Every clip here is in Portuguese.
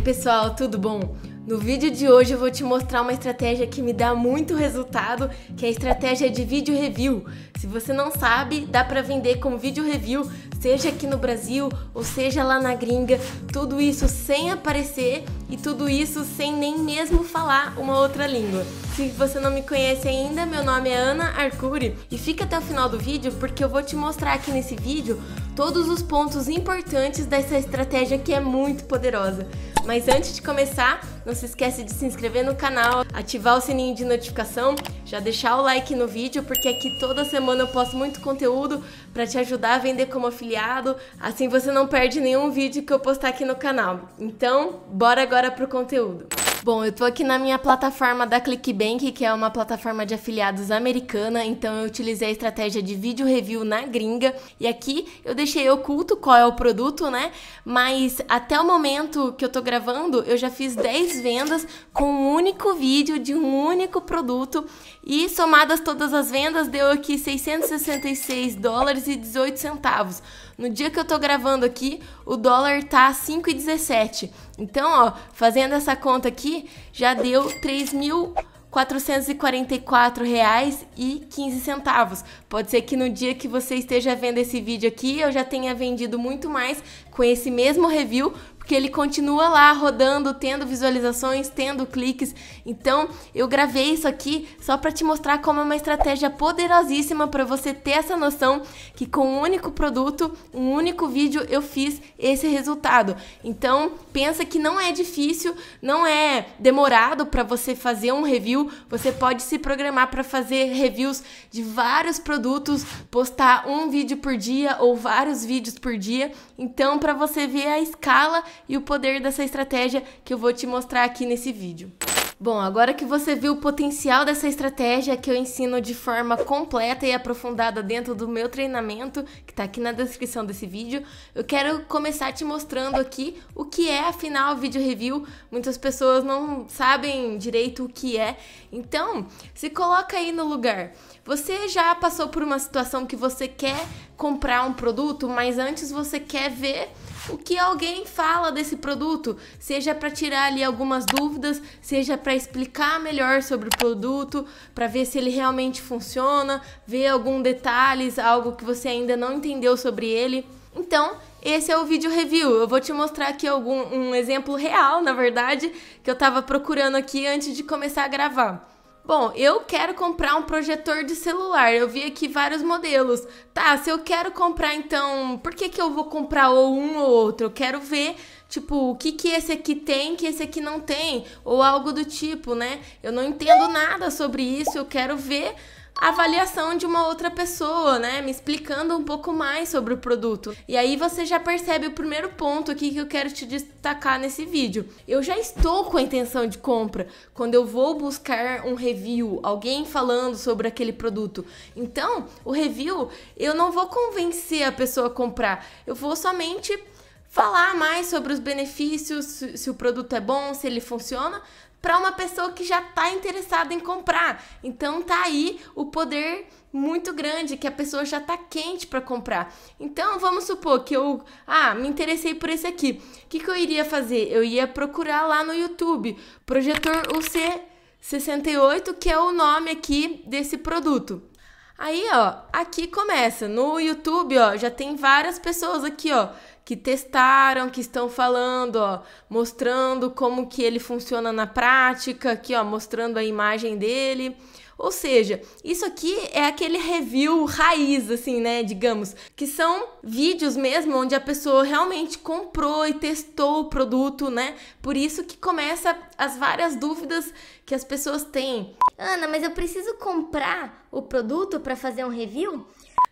pessoal, tudo bom? No vídeo de hoje eu vou te mostrar uma estratégia que me dá muito resultado, que é a estratégia de vídeo review. Se você não sabe, dá para vender como vídeo review, seja aqui no Brasil ou seja lá na gringa, tudo isso sem aparecer e tudo isso sem nem mesmo falar uma outra língua. Se você não me conhece ainda, meu nome é Ana Arcuri e fica até o final do vídeo porque eu vou te mostrar aqui nesse vídeo todos os pontos importantes dessa estratégia que é muito poderosa. Mas antes de começar, não se esquece de se inscrever no canal, ativar o sininho de notificação, já deixar o like no vídeo, porque aqui toda semana eu posto muito conteúdo para te ajudar a vender como afiliado, assim você não perde nenhum vídeo que eu postar aqui no canal. Então, bora agora pro conteúdo. Bom, eu tô aqui na minha plataforma da ClickBank, que é uma plataforma de afiliados americana, então eu utilizei a estratégia de vídeo review na gringa e aqui eu deixei oculto qual é o produto, né? Mas até o momento que eu tô gravando, eu já fiz 10 vendas com um único vídeo de um único produto e somadas todas as vendas deu aqui 666 dólares e 18 centavos. No dia que eu tô gravando aqui, o dólar tá 5,17. Então, ó, fazendo essa conta aqui, já deu R$ reais e centavos. Pode ser que no dia que você esteja vendo esse vídeo aqui, eu já tenha vendido muito mais com esse mesmo review, que ele continua lá rodando, tendo visualizações, tendo cliques. Então, eu gravei isso aqui só para te mostrar como é uma estratégia poderosíssima para você ter essa noção que com um único produto, um único vídeo, eu fiz esse resultado. Então, pensa que não é difícil, não é demorado para você fazer um review. Você pode se programar para fazer reviews de vários produtos, postar um vídeo por dia ou vários vídeos por dia. Então, para você ver a escala e o poder dessa estratégia que eu vou te mostrar aqui nesse vídeo. Bom, agora que você viu o potencial dessa estratégia que eu ensino de forma completa e aprofundada dentro do meu treinamento, que está aqui na descrição desse vídeo, eu quero começar te mostrando aqui o que é afinal vídeo review. Muitas pessoas não sabem direito o que é. Então, se coloca aí no lugar. Você já passou por uma situação que você quer comprar um produto, mas antes você quer ver o que alguém fala desse produto, seja para tirar ali algumas dúvidas, seja para explicar melhor sobre o produto, para ver se ele realmente funciona, ver algum detalhes, algo que você ainda não entendeu sobre ele. Então, esse é o vídeo review. Eu vou te mostrar aqui algum, um exemplo real, na verdade, que eu estava procurando aqui antes de começar a gravar. Bom, eu quero comprar um projetor de celular. Eu vi aqui vários modelos. Tá, se eu quero comprar, então, por que, que eu vou comprar ou um ou outro? Eu quero ver tipo, o que que esse aqui tem que esse aqui não tem, ou algo do tipo, né? Eu não entendo nada sobre isso, eu quero ver avaliação de uma outra pessoa, né? Me explicando um pouco mais sobre o produto. E aí você já percebe o primeiro ponto aqui que eu quero te destacar nesse vídeo. Eu já estou com a intenção de compra quando eu vou buscar um review, alguém falando sobre aquele produto. Então, o review, eu não vou convencer a pessoa a comprar. Eu vou somente falar mais sobre os benefícios, se, o produto é bom, se ele funciona, para uma pessoa que já está interessada em comprar. Então tá aí o poder muito grande que a pessoa já está quente para comprar. Então vamos supor que eu, ah, me interessei por esse aqui. O que, que eu iria fazer? Eu ia procurar lá no YouTube projetor UC68, que é o nome aqui desse produto. Aí, ó, aqui começa. No YouTube, ó, já tem várias pessoas aqui, ó, que testaram, que estão falando, ó, mostrando como que ele funciona na prática, aqui, ó, mostrando a imagem dele. Ou seja, isso aqui é aquele review raiz, assim, né? Digamos, que são vídeos mesmo onde a pessoa realmente comprou e testou o produto, né? Por isso que começa as várias dúvidas que as pessoas têm. Ana, mas eu preciso comprar o produto para fazer um review?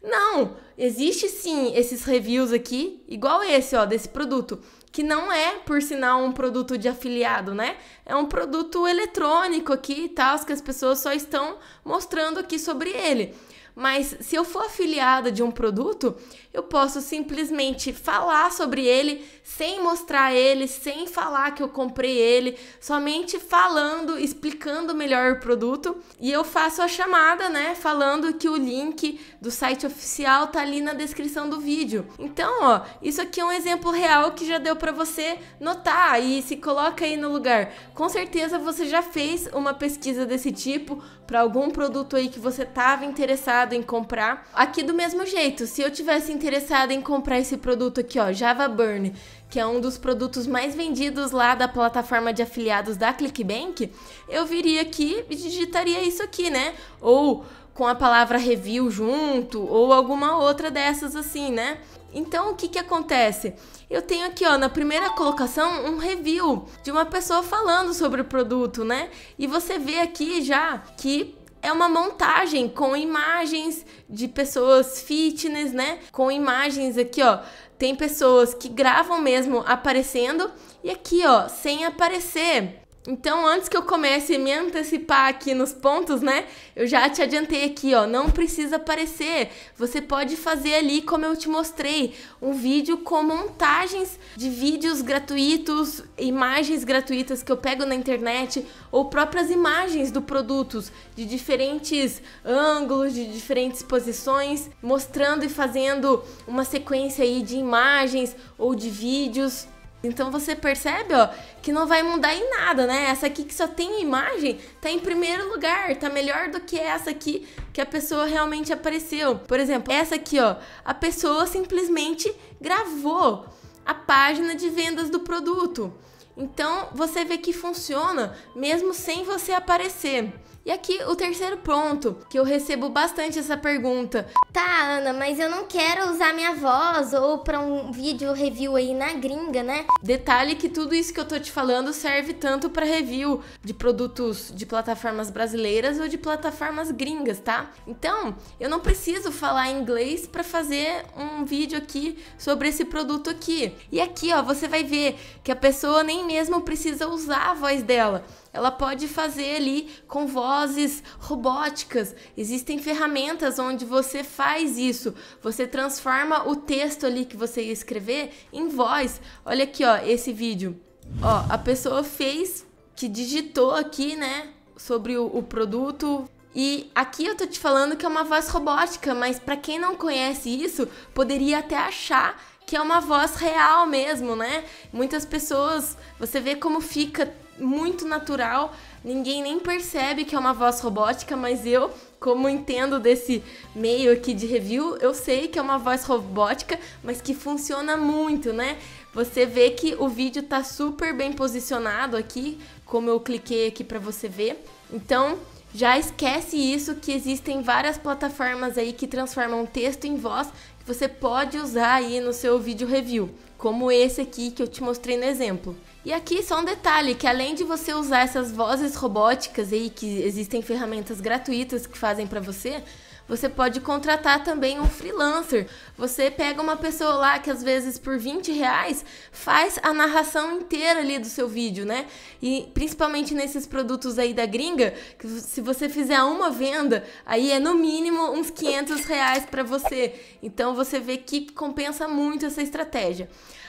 Não, existe sim esses reviews aqui, igual esse, ó, desse produto, que não é, por sinal, um produto de afiliado, né? É um produto eletrônico aqui e tal, que as pessoas só estão mostrando aqui sobre ele. Mas se eu for afiliada de um produto, eu posso simplesmente falar sobre ele sem mostrar ele, sem falar que eu comprei ele, somente falando, explicando melhor o produto. E eu faço a chamada, né? Falando que o link do site oficial tá ali na descrição do vídeo. Então, ó, isso aqui é um exemplo real que já deu para você notar e se coloca aí no lugar. Com certeza você já fez uma pesquisa desse tipo para algum produto aí que você tava interessado em comprar. Aqui do mesmo jeito, se eu tivesse interessado em comprar esse produto aqui, ó, Java Burn, que é um dos produtos mais vendidos lá da plataforma de afiliados da ClickBank, eu viria aqui e digitaria isso aqui, né? Ou com a palavra review junto, ou alguma outra dessas assim, né? Então o que que acontece? Eu tenho aqui, ó, na primeira colocação, um review de uma pessoa falando sobre o produto, né? E você vê aqui já que é uma montagem com imagens de pessoas fitness, né? Com imagens aqui, ó. Tem pessoas que gravam mesmo aparecendo e aqui, ó, sem aparecer. Então, antes que eu comece a me antecipar aqui nos pontos, né? Eu já te adiantei aqui, ó, não precisa aparecer. Você pode fazer ali, como eu te mostrei, um vídeo com montagens de vídeos gratuitos, imagens gratuitas que eu pego na internet ou próprias imagens do produtos de diferentes ângulos, de diferentes posições, mostrando e fazendo uma sequência aí de imagens ou de vídeos então você percebe, ó, que não vai mudar em nada, né? Essa aqui que só tem imagem tá em primeiro lugar, tá melhor do que essa aqui que a pessoa realmente apareceu. Por exemplo, essa aqui, ó, a pessoa simplesmente gravou a página de vendas do produto. Então você vê que funciona mesmo sem você aparecer. E aqui o terceiro ponto, que eu recebo bastante essa pergunta. Tá, Ana, mas eu não quero usar minha voz ou para um vídeo review aí na gringa, né? Detalhe que tudo isso que eu tô te falando serve tanto para review de produtos de plataformas brasileiras ou de plataformas gringas, tá? Então, eu não preciso falar inglês para fazer um vídeo aqui sobre esse produto aqui. E aqui, ó, você vai ver que a pessoa nem mesmo precisa usar a voz dela ela pode fazer ali com vozes robóticas. Existem ferramentas onde você faz isso. Você transforma o texto ali que você ia escrever em voz. Olha aqui, ó, esse vídeo. Ó, a pessoa fez que digitou aqui, né, sobre o, o produto, e aqui eu tô te falando que é uma voz robótica, mas para quem não conhece isso, poderia até achar que é uma voz real mesmo, né? Muitas pessoas, você vê como fica muito natural, ninguém nem percebe que é uma voz robótica, mas eu, como entendo desse meio aqui de review, eu sei que é uma voz robótica, mas que funciona muito, né? Você vê que o vídeo tá super bem posicionado aqui, como eu cliquei aqui para você ver. Então, já esquece isso que existem várias plataformas aí que transformam texto em voz que você pode usar aí no seu vídeo review, como esse aqui que eu te mostrei no exemplo. E aqui só um detalhe, que além de você usar essas vozes robóticas aí que existem ferramentas gratuitas que fazem para você, você pode contratar também um freelancer. Você pega uma pessoa lá que às vezes por 20 reais faz a narração inteira ali do seu vídeo, né? E principalmente nesses produtos aí da gringa, que se você fizer uma venda, aí é no mínimo uns 500 reais para você. Então você vê que compensa muito essa estratégia.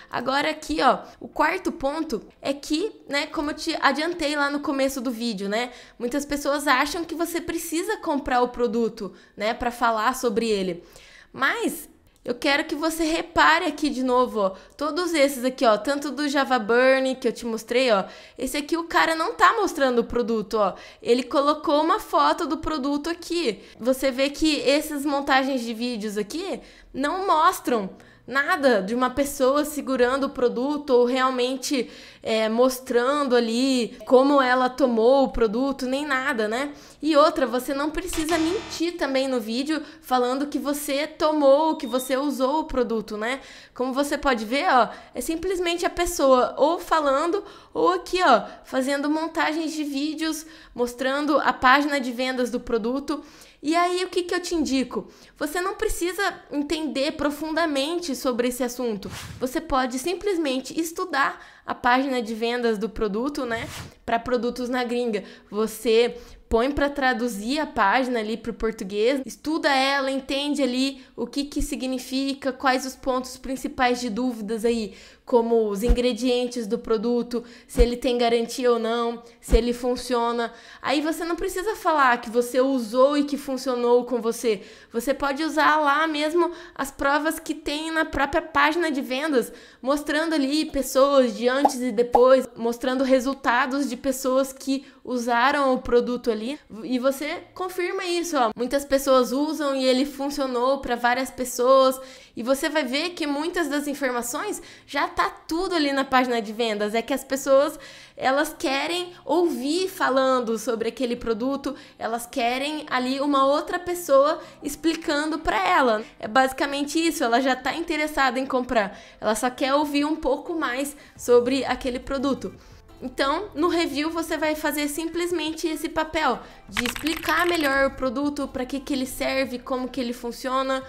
Agora aqui, ó, o quarto ponto é que, né, como eu te adiantei lá no começo do vídeo, né, muitas pessoas acham que você precisa comprar o produto, né, para falar sobre ele. Mas eu quero que você repare aqui de novo, ó, todos esses aqui, ó, tanto do Java Burn que eu te mostrei, ó, esse aqui o cara não tá mostrando o produto, ó, ele colocou uma foto do produto aqui. Você vê que essas montagens de vídeos aqui não mostram nada de uma pessoa segurando o produto ou realmente é, mostrando ali como ela tomou o produto, nem nada, né? E outra, você não precisa mentir também no vídeo falando que você tomou, que você usou o produto, né? Como você pode ver, ó, é simplesmente a pessoa ou falando ou aqui, ó, fazendo montagens de vídeos mostrando a página de vendas do produto. E aí, o que, que eu te indico? Você não precisa entender profundamente sobre esse assunto. Você pode simplesmente estudar a página de vendas do produto, né? Para produtos na gringa. Você põe para traduzir a página ali para o português, estuda ela, entende ali o que que significa, quais os pontos principais de dúvidas aí, como os ingredientes do produto, se ele tem garantia ou não, se ele funciona. Aí você não precisa falar que você usou e que funcionou com você. Você pode usar lá mesmo as provas que tem na própria página de vendas, mostrando ali pessoas de antes e depois, mostrando resultados de pessoas que usaram o produto ali ali. E você confirma isso, ó. Muitas pessoas usam e ele funcionou para várias pessoas. E você vai ver que muitas das informações já tá tudo ali na página de vendas. É que as pessoas elas querem ouvir falando sobre aquele produto, elas querem ali uma outra pessoa explicando para ela. É basicamente isso, ela já está interessada em comprar, ela só quer ouvir um pouco mais sobre aquele produto. Então, no review você vai fazer simplesmente esse papel de explicar melhor o produto, para que, que ele serve, como que ele funciona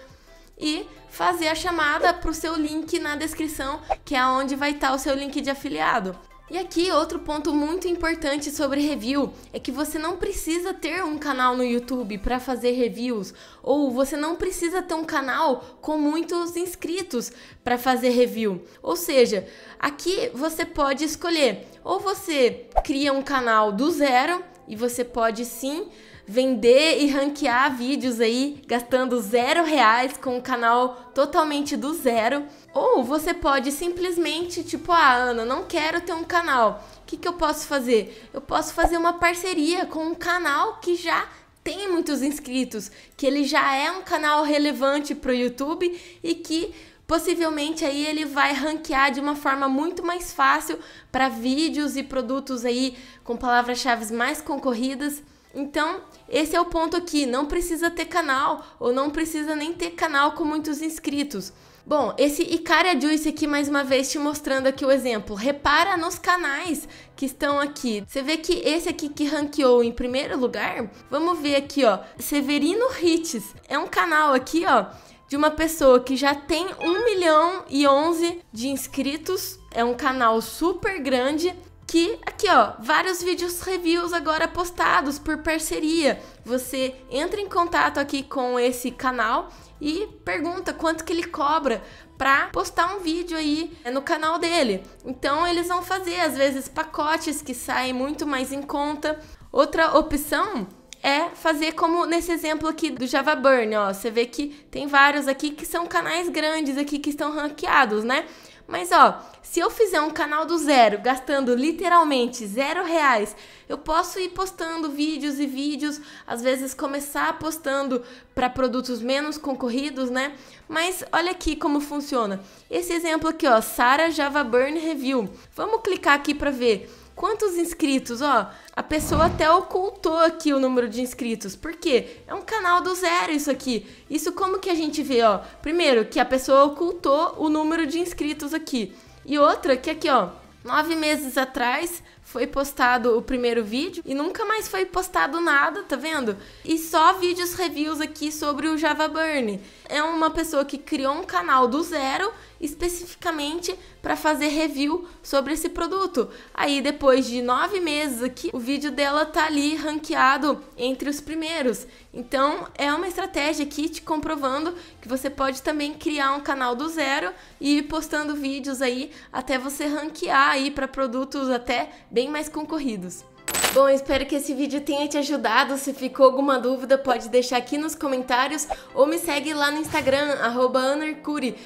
e fazer a chamada para o seu link na descrição, que é onde vai estar tá o seu link de afiliado. E aqui outro ponto muito importante sobre review é que você não precisa ter um canal no YouTube para fazer reviews ou você não precisa ter um canal com muitos inscritos para fazer review. Ou seja, aqui você pode escolher ou você cria um canal do zero e você pode sim vender e ranquear vídeos aí gastando zero reais com um canal totalmente do zero. Ou você pode simplesmente, tipo, ah, Ana, não quero ter um canal. O que, que eu posso fazer? Eu posso fazer uma parceria com um canal que já tem muitos inscritos, que ele já é um canal relevante para o YouTube e que possivelmente aí ele vai ranquear de uma forma muito mais fácil para vídeos e produtos aí com palavras-chave mais concorridas. Então, esse é o ponto aqui, não precisa ter canal ou não precisa nem ter canal com muitos inscritos. Bom, esse Icaria Juice aqui mais uma vez te mostrando aqui o exemplo. Repara nos canais que estão aqui. Você vê que esse aqui que ranqueou em primeiro lugar, vamos ver aqui, ó, Severino Hits. É um canal aqui, ó, de uma pessoa que já tem 1 milhão e 11 de inscritos. É um canal super grande que aqui ó, vários vídeos reviews agora postados por parceria. Você entra em contato aqui com esse canal e pergunta quanto que ele cobra para postar um vídeo aí no canal dele. Então eles vão fazer às vezes pacotes que saem muito mais em conta. Outra opção é fazer como nesse exemplo aqui do Java Burn, ó. Você vê que tem vários aqui que são canais grandes aqui que estão ranqueados, né? Mas ó, se eu fizer um canal do zero, gastando literalmente zero reais, eu posso ir postando vídeos e vídeos, às vezes começar postando para produtos menos concorridos, né? Mas olha aqui como funciona. Esse exemplo aqui, ó, Sara Java Burn Review. Vamos clicar aqui para ver quantos inscritos, ó. A pessoa até ocultou aqui o número de inscritos. Por quê? É um canal do zero isso aqui. Isso como que a gente vê, ó? Primeiro, que a pessoa ocultou o número de inscritos aqui. E outra, que aqui, ó, Nove meses atrás foi postado o primeiro vídeo e nunca mais foi postado nada, tá vendo? E só vídeos reviews aqui sobre o Java Burn é uma pessoa que criou um canal do zero especificamente para fazer review sobre esse produto. Aí depois de nove meses aqui, o vídeo dela tá ali ranqueado entre os primeiros. Então é uma estratégia aqui te comprovando que você pode também criar um canal do zero e ir postando vídeos aí até você ranquear aí para produtos até bem mais concorridos. Bom, espero que esse vídeo tenha te ajudado. Se ficou alguma dúvida, pode deixar aqui nos comentários ou me segue lá no Instagram, arroba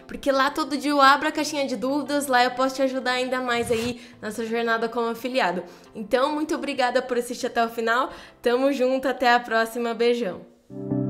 porque lá todo dia eu abro a caixinha de dúvidas, lá eu posso te ajudar ainda mais aí na sua jornada como afiliado. Então, muito obrigada por assistir até o final. Tamo junto, até a próxima. Beijão!